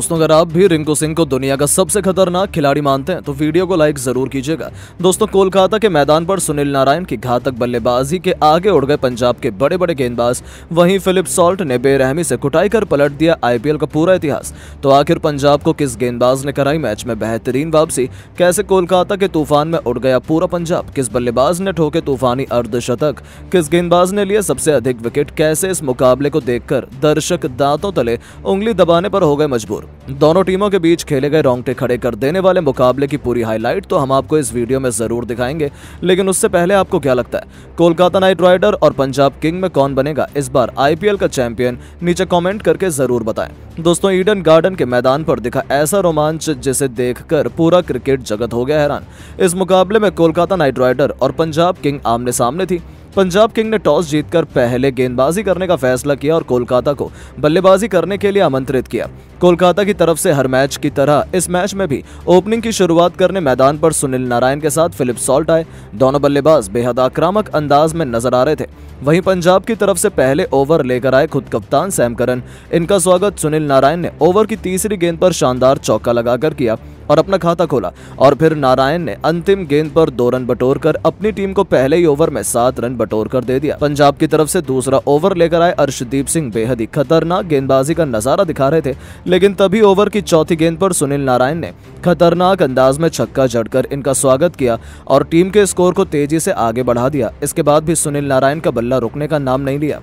दोस्तों अगर आप भी रिंकू सिंह को दुनिया का सबसे खतरनाक खिलाड़ी मानते हैं तो वीडियो को लाइक जरूर कीजिएगा दोस्तों कोलकाता के मैदान पर सुनील नारायण की घातक बल्लेबाजी के आगे उड़ गए पंजाब के बड़े बड़े गेंदबाज वहीं फिलिप सॉल्ट ने बेरहमी से कुटाई कर पलट दिया आईपीएल का पूरा इतिहास तो आखिर पंजाब को किस गेंदबाज ने कराई मैच में बेहतरीन वापसी कैसे कोलकाता के तूफान में उड़ गया पूरा पंजाब किस बल्लेबाज ने ठोके तूफानी अर्धशतक किस गेंदबाज ने लिए सबसे अधिक विकेट कैसे इस मुकाबले को देखकर दर्शक दांतों तले उंगली दबाने पर हो गए मजबूर दोनों टीमों के बीच खेले गए रोंगटे खड़े कर देने वाले मुकाबले की पूरी हाईलाइट तो हम आपको इस वीडियो में जरूर दिखाएंगे लेकिन उससे पहले आपको क्या लगता है कोलकाता नाइट राइडर और पंजाब किंग में कौन बनेगा इस बार आईपीएल का चैंपियन नीचे कॉमेंट करके जरूर बताएं दोस्तों ईडन गार्डन के मैदान पर दिखा ऐसा रोमांच जिसे देखकर पूरा क्रिकेट जगत हो गया हैरान इस मुकाबले में कोलकाता नाइट राइडर और पंजाब किंग आमने सामने थी पंजाब किंग ने टॉस जीतकर पहले गेंदबाजी करने का फैसला किया और कोलकाता को बल्लेबाजी करने के लिए आमंत्रित किया कोलकाता की तरफ से हर मैच की तरह इस मैच में भी ओपनिंग की शुरुआत करने मैदान पर सुनील नारायण के साथ फिलिप सॉल्ट आए दोनों बल्लेबाज बेहद आक्रामक अंदाज में नजर आ रहे थे वहीं पंजाब की तरफ से पहले ओवर लेकर आए खुद कप्तान सैम करन इनका स्वागत सुनील नारायण ने ओवर की तीसरी गेंद पर शानदार चौका लगाकर किया और अपना खाता खोला और फिर नारायण ने अंतिम गेंद पर दो रन बटोर कर अपनी टीम को पहले ही ओवर में सात रन बटोर कर दे दिया पंजाब की तरफ से दूसरा ओवर लेकर आए अर्शदीप सिंह बेहद ही खतरनाक गेंदबाजी का नजारा दिखा रहे थे लेकिन तभी ओवर की चौथी गेंद पर सुनील नारायण ने खतरनाक अंदाज में छक्का जड़कर इनका स्वागत किया और टीम के स्कोर को तेजी से आगे बढ़ा दिया इसके बाद भी सुनील नारायण का बल्ला रुकने का नाम नहीं लिया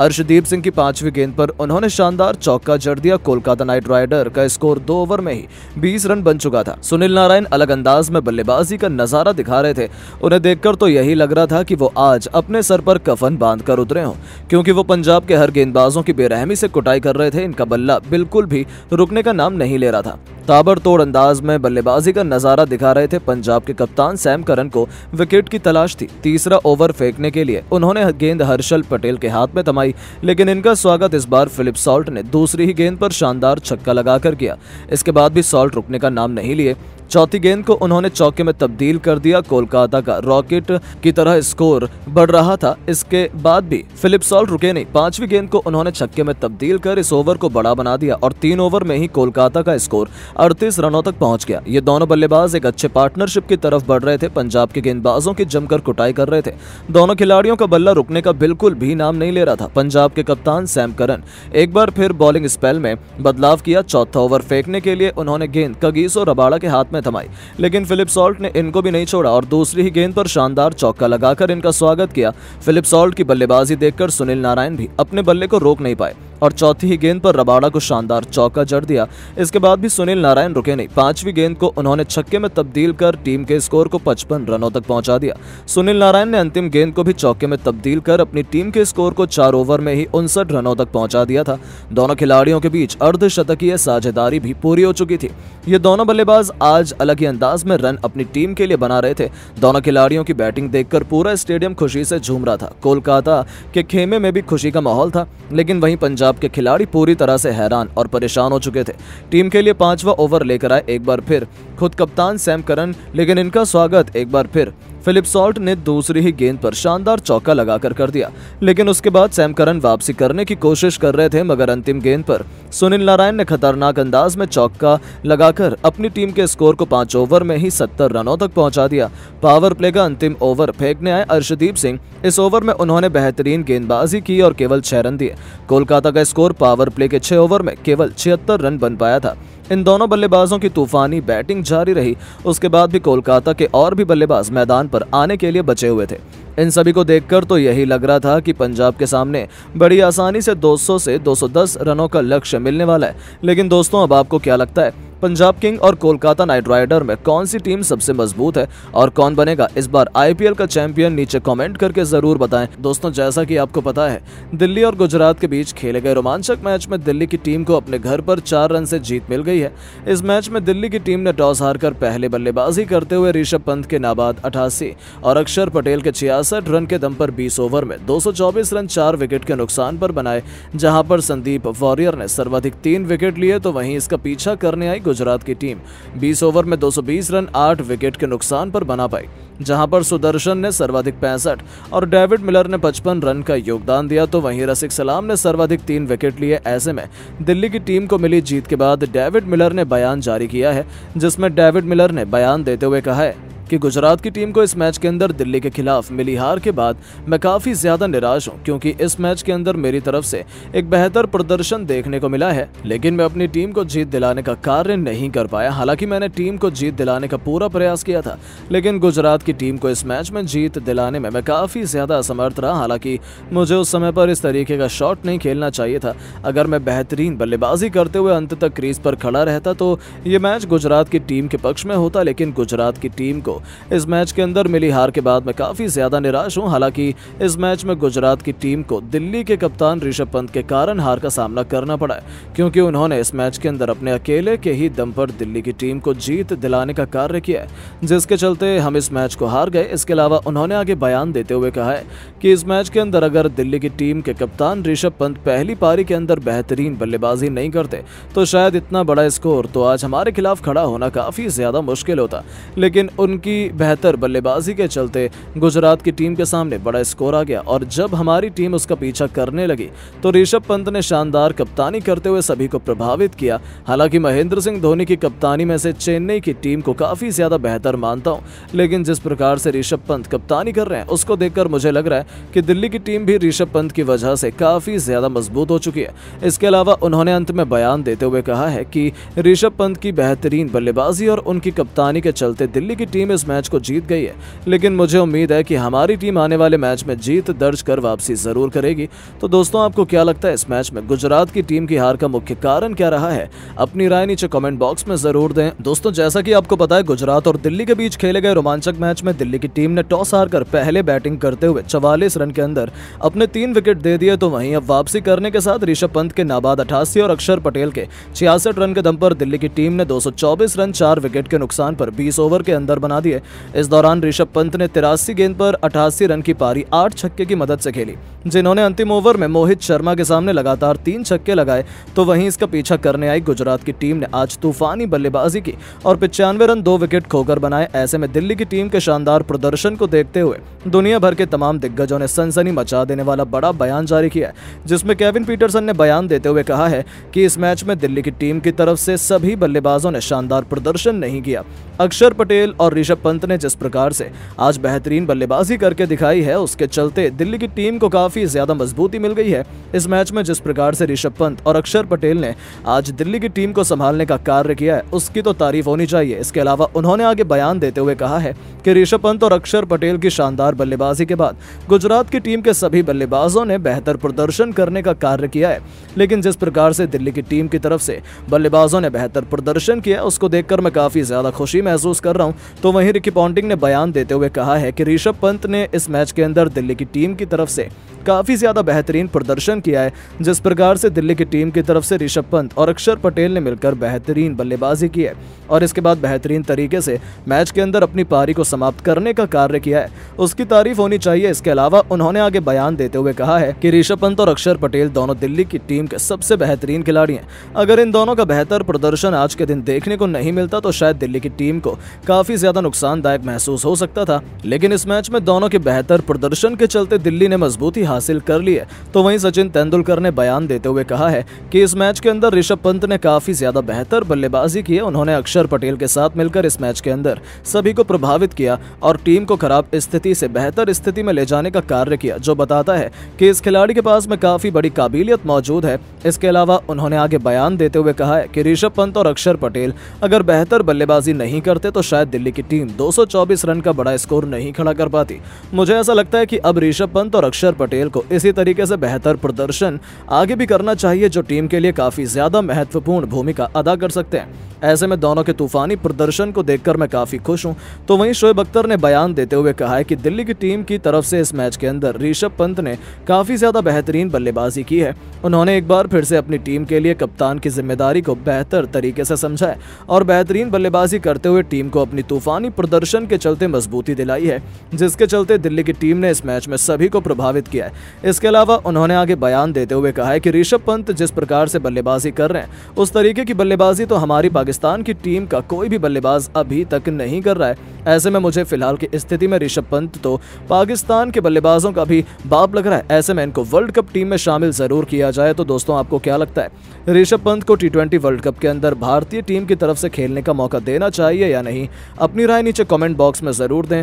अर्शदीप सिंह की पांचवी गेंद पर उन्होंने शानदार चौका जड़ दिया कोलकाता नाइट राइडर का स्कोर दो ओवर में ही बीस रन बन चुका था सुनील नारायण अलग अंदाज में बल्लेबाजी का नजारा दिखा रहे थे उन्हें देखकर तो यही लग रहा था कि वो आज अपने सर पर कफन बांध कर उतरे हों क्योंकि वो पंजाब के हर गेंदबाजों की बेरहमी से कुटाई कर रहे थे इनका बल्ला बिल्कुल भी रुकने का नाम नहीं ले रहा था ताबड़तोड़ अंदाज में बल्लेबाजी का नजारा दिखा रहे थे पंजाब के कप्तान सैम करन को विकेट की तलाश थी तीसरा ओवर फेंकने के लिए उन्होंने गेंद हर्षल पटेल के हाथ में थमाई आई लेकिन इनका स्वागत इस बार फिलिप सॉल्ट ने दूसरी ही गेंद पर शानदार छक्का लगाकर किया इसके बाद भी सॉल्ट रुकने का नाम नहीं लिए चौथी गेंद को उन्होंने चौके में तब्दील कर दिया कोलकाता का रॉकेट की तरह स्कोर बढ़ रहा था इसके बाद भी फिलिप सॉल रुके नहीं पांचवी गेंद को उन्होंने छक्के में तब्दील कर इस ओवर को बड़ा बना दिया और तीन ओवर में ही कोलकाता का स्कोर अड़तीस रनों तक पहुंच गया ये दोनों बल्लेबाज एक अच्छे पार्टनरशिप की तरफ बढ़ रहे थे पंजाब के गेंदबाजों की जमकर कुटाई कर रहे थे दोनों खिलाड़ियों का बल्ला रुकने का बिल्कुल भी नाम नहीं ले रहा था पंजाब के कप्तान सैम करन एक बार फिर बॉलिंग स्पेल में बदलाव किया चौथा ओवर फेंकने के लिए उन्होंने गेंद कगीस और रबाड़ा के हाथ में में थमाई लेकिन फिलिप सॉल्ट ने इनको भी नहीं छोड़ा और दूसरी ही गेंद पर शानदार चौका लगाकर इनका स्वागत किया फिलिप सॉल्ट की बल्लेबाजी देखकर सुनील नारायण भी अपने बल्ले को रोक नहीं पाए और चौथी ही गेंद पर रबाड़ा को शानदार चौका जड़ दिया इसके बाद भी सुनील नारायण रुके नहीं पांचवी गेंद को उन्होंने छक्के में तब्दील कर टीम के स्कोर को 55 रनों तक पहुंचा दिया सुनील नारायण ने अंतिम गेंद को भी चौके में तब्दील कर अपनी टीम के स्कोर को चार ओवर में ही उनसठ रनों तक पहुंचा दिया था दोनों खिलाड़ियों के बीच अर्धशतकीय साझेदारी भी पूरी हो चुकी थी ये दोनों बल्लेबाज आज आज अलग ही अंदाज में रन अपनी टीम के लिए बना रहे थे दोनों खिलाड़ियों की बैटिंग देखकर पूरा स्टेडियम खुशी से झूम रहा था कोलकाता के खेमे में भी खुशी का माहौल था लेकिन वहीं पंजाब के खिलाड़ी पूरी तरह से हैरान और परेशान हो चुके थे टीम के लिए पांचवा ओवर लेकर आए एक बार फिर खुद कप्तान सैम करन लेकिन इनका स्वागत एक बार फिर फिलिप सॉल्ट ने दूसरी ही गेंद पर शानदार चौका लगाकर कर दिया लेकिन उसके बाद सैम करन वापसी करने की कोशिश कर रहे थे मगर अंतिम गेंद पर सुनील नारायण ने खतरनाक अंदाज में चौका लगाकर अपनी टीम के स्कोर को पांच ओवर में ही सत्तर रनों तक पहुंचा दिया पावर प्ले का अंतिम ओवर फेंकने आए अर्शदीप सिंह इस ओवर में उन्होंने बेहतरीन गेंदबाजी की और केवल छह रन दिए कोलकाता का स्कोर पावर प्ले के छह ओवर में केवल छिहत्तर रन बन पाया था इन दोनों बल्लेबाजों की तूफानी बैटिंग जारी रही उसके बाद भी कोलकाता के और भी बल्लेबाज मैदान पर आने के लिए बचे हुए थे इन सभी को देखकर तो यही लग रहा था कि पंजाब के सामने बड़ी आसानी से 200 से 210 रनों का लक्ष्य मिलने वाला है लेकिन दोस्तों अब आपको क्या लगता है पंजाब किंग और कोलकाता नाइट राइडर में कौन सी टीम सबसे मजबूत है और कौन बनेगा इस बार आईपीएल का चैंपियन नीचे कमेंट करके जरूर बताएं दोस्तों जैसा कि आपको पता है दिल्ली और गुजरात के बीच खेले गए रोमांचक मैच में दिल्ली की टीम को अपने घर पर चार रन से जीत मिल गई है इस मैच में दिल्ली की टीम ने टॉस कर पहले बल्लेबाजी करते हुए ऋषभ पंत के नाबाद अठासी और अक्षर पटेल के छियासठ रन के दम पर बीस ओवर में 224 रन चार विकेट के नुकसान पर बनाए जहां पर संदीप वॉरियर ने सर्वाधिक तीन विकेट लिए तो वहीं इसका पीछा करने आई गुजरात की टीम 20 ओवर में 220 रन 8 विकेट के नुकसान पर बना पाई जहां पर सुदर्शन ने सर्वाधिक पैंसठ और डेविड मिलर ने 55 रन का योगदान दिया तो वहीं रसिक सलाम ने सर्वाधिक तीन विकेट लिए ऐसे में दिल्ली की टीम को मिली जीत के बाद डेविड मिलर ने बयान जारी किया है जिसमें डेविड मिलर ने बयान देते हुए कहा है कि गुजरात की टीम को इस मैच के अंदर दिल्ली के खिलाफ मिली हार के बाद मैं काफ़ी ज़्यादा निराश हूँ क्योंकि इस मैच के अंदर मेरी तरफ से एक बेहतर प्रदर्शन देखने को मिला है लेकिन मैं अपनी टीम को जीत दिलाने का कार्य नहीं कर पाया हालांकि मैंने टीम को जीत दिलाने का पूरा प्रयास किया था लेकिन गुजरात की टीम को इस मैच में जीत दिलाने में मैं काफ़ी ज़्यादा असमर्थ रहा हालांकि मुझे उस समय पर इस तरीके का शॉट नहीं खेलना चाहिए था अगर मैं बेहतरीन बल्लेबाजी करते हुए अंत तक क्रीज पर खड़ा रहता तो ये मैच गुजरात की टीम के पक्ष में होता लेकिन गुजरात की टीम को इस मैच के अंदर मिली हार के बाद मैं काफ़ी ज़्यादा निराश हूँ हालांकि इस मैच में गुजरात की टीम को दिल्ली के कप्तान ऋषभ पंत के कारण हार का सामना करना पड़ा क्योंकि उन्होंने इस मैच के अंदर अपने अकेले के ही दम पर दिल्ली की टीम को जीत दिलाने का कार्य किया जिसके चलते हम इस मैच को हार गए इसके अलावा उन्होंने आगे बयान देते हुए कहा है कि इस मैच के अंदर अगर दिल्ली की टीम के कप्तान ऋषभ पंत पहली पारी के अंदर बेहतरीन बल्लेबाजी नहीं करते तो शायद इतना बड़ा स्कोर तो आज हमारे खिलाफ खड़ा होना काफ़ी ज़्यादा मुश्किल होता लेकिन उनकी की बेहतर बल्लेबाजी के चलते गुजरात की टीम के सामने बड़ा स्कोर आ गया और जब हमारी टीम उसका पीछा करने लगी तो ऋषभ पंत ने शानदार कप्तानी करते हुए सभी को प्रभावित किया हालांकि महेंद्र सिंह धोनी की कप्तानी में से चेन्नई की टीम को काफ़ी ज़्यादा बेहतर मानता हूँ लेकिन जिस प्रकार से ऋषभ पंत कप्तानी कर रहे हैं उसको देखकर मुझे लग रहा है कि दिल्ली की टीम भी ऋषभ पंत की वजह से काफ़ी ज़्यादा मजबूत हो चुकी है इसके अलावा उन्होंने अंत में बयान देते हुए कहा है कि ऋषभ पंत की बेहतरीन बल्लेबाजी और उनकी कप्तानी के चलते दिल्ली की टीम इस मैच को जीत गई है लेकिन मुझे उम्मीद है कि हमारी टीम आने वाले मैच में जीत दर्ज कर वापसी जरूर करेगी तो दोस्तों आपको क्या लगता है इस मैच में गुजरात की टीम की हार का मुख्य कारण क्या रहा है अपनी राय नीचे कॉमेंट बॉक्स में जरूर दें दोस्तों जैसा की आपको पता है गुजरात और दिल्ली के बीच खेले गए रोमांचक मैच में दिल्ली की टीम ने टॉस हार कर पहले बैटिंग करते हुए चवालीस रन के अंदर अपने तीन विकेट दे दिए तो वहीं अब वापसी करने के साथ ऋषभ पंत के नाबाद अठासी और अक्षर पटेल के छियासठ रन के दम पर दिल्ली की टीम ने 224 रन चार विकेट के नुकसान पर 20 ओवर के अंदर बना दिया दिए इस दौरान ऋषभ पंत ने तिरासी गेंद पर अठासी रन की पारी आठ छक्के की मदद से खेली जिन्होंने अंतिम ओवर में मोहित शर्मा के सामने लगातार तीन छक्के लगाए तो वहीं इसका पीछा करने आई गुजरात की टीम ने आज तूफानी बल्लेबाजी की और पिचानवे रन दो विकेट खोकर बनाए ऐसे में दिल्ली की टीम के शानदार प्रदर्शन को देखते हुए दुनिया भर के तमाम दिग्गजों ने सनसनी मचा देने वाला बड़ा बयान जारी किया जिसमें केविन पीटरसन ने बयान देते हुए कहा है कि इस मैच में दिल्ली की टीम की तरफ से सभी बल्लेबाजों ने शानदार प्रदर्शन नहीं किया अक्षर पटेल और ऋषभ पंत ने जिस प्रकार से आज बेहतरीन बल्लेबाजी करके दिखाई है उसके चलते दिल्ली की टीम को काफ़ी ज़्यादा मजबूती मिल गई है इस मैच में जिस प्रकार से ऋषभ पंत और अक्षर पटेल ने आज दिल्ली की टीम को संभालने का कार्य किया है उसकी तो तारीफ होनी चाहिए इसके अलावा उन्होंने आगे बयान देते हुए कहा है कि ऋषभ पंत और अक्षर पटेल की शानदार बल्लेबाजी के बाद गुजरात की टीम के सभी बल्लेबाजों ने बेहतर प्रदर्शन करने का कार्य किया है लेकिन जिस प्रकार से दिल्ली की टीम की तरफ से बल्लेबाजों ने बेहतर प्रदर्शन किया उसको देखकर मैं काफ़ी ज़्यादा खुशी महसूस कर रहा हूँ तो वहीं रिकी पॉन्टिंग ने बयान देते हुए कहा है कि ऋषभ पंत ने इस मैच के अंदर दिल्ली की टीम की तरफ से काफ़ी ज़्यादा बेहतरीन प्रदर्शन किया है जिस प्रकार से दिल्ली की टीम की तरफ से ऋषभ पंत और अक्षर पटेल ने मिलकर बेहतरीन बल्लेबाजी की है और इसके बाद बेहतरीन तरीके से मैच के अंदर अपनी पारी को समाप्त करने का कार्य किया है उसकी तारीफ होनी चाहिए इसके अलावा उन्होंने आगे बयान देते हुए कहा है की ऋषभ पंत और अक्षर पटेल दोनों दिल्ली की टीम के सबसे बेहतरीन खिलाड़ी हैं अगर इन दोनों का बेहतर प्रदर्शन आज के दिन देखने को नहीं मिलता तो शायद दिल्ली की टीम को काफ़ी ज़्यादा नुकसानदायक महसूस हो सकता था लेकिन इस मैच में दोनों के बेहतर प्रदर्शन के चलते दिल्ली ने मजबूती हासिल कर ली है तो वहीं सचिन तेंदुलकर ने बयान देते हुए कहा है कि इस मैच के अंदर ऋषभ पंत ने काफी ज्यादा बेहतर बल्लेबाजी की है उन्होंने अक्षर पटेल के साथ मिलकर इस मैच के अंदर सभी को प्रभावित किया और टीम को खराब स्थिति से बेहतर स्थिति में ले जाने का कार्य किया जो बताता है कि इस खिलाड़ी के पास में काफी बड़ी काबिलियत मौजूद है इसके अलावा उन्होंने आगे बयान देते हुए कहा है कि ऋषभ पंत और अक्षर पटेल अगर बेहतर बल्लेबाजी नहीं करते तो शायद दिल्ली की टीम टीम 224 रन का बड़ा स्कोर नहीं खड़ा कर पाती मुझे ऐसा लगता है कि अब ऋषभ पंत और अक्षर पटेल को इसी तरीके से बेहतर प्रदर्शन आगे भी करना चाहिए जो टीम के लिए काफी ज्यादा महत्वपूर्ण भूमिका अदा कर सकते हैं ऐसे में दोनों के तूफानी प्रदर्शन को देखकर मैं काफी खुश हूं तो वहीं शोएब अख्तर ने बयान देते हुए कहा है कि दिल्ली की टीम की तरफ से इस मैच के अंदर ऋषभ पंत ने काफी ज्यादा बेहतरीन बल्लेबाजी की है उन्होंने एक बार फिर से अपनी टीम के लिए कप्तान की जिम्मेदारी को बेहतर तरीके से समझाया और बेहतरीन बल्लेबाजी करते हुए टीम को अपनी तूफानी अपनी प्रदर्शन के चलते मजबूती दिलाई है जिसके चलते दिल्ली की टीम ने इस मैच में सभी को प्रभावित किया है इसके अलावा उन्होंने आगे बयान देते हुए कहा है कि ऋषभ पंत जिस प्रकार से बल्लेबाजी कर रहे हैं उस तरीके की बल्लेबाजी तो हमारी पाकिस्तान की टीम का कोई भी बल्लेबाज अभी तक नहीं कर रहा है ऐसे में मुझे फिलहाल की स्थिति में ऋषभ पंत तो पाकिस्तान के बल्लेबाजों का भी बाप लग रहा है ऐसे में इनको वर्ल्ड कप टीम में शामिल जरूर किया जाए तो दोस्तों आपको क्या लगता है ऋषभ पंत को टी वर्ल्ड कप के अंदर भारतीय टीम की तरफ से खेलने का मौका देना चाहिए या नहीं अपनी राय नीचे कमेंट बॉक्स में ज़रूर दें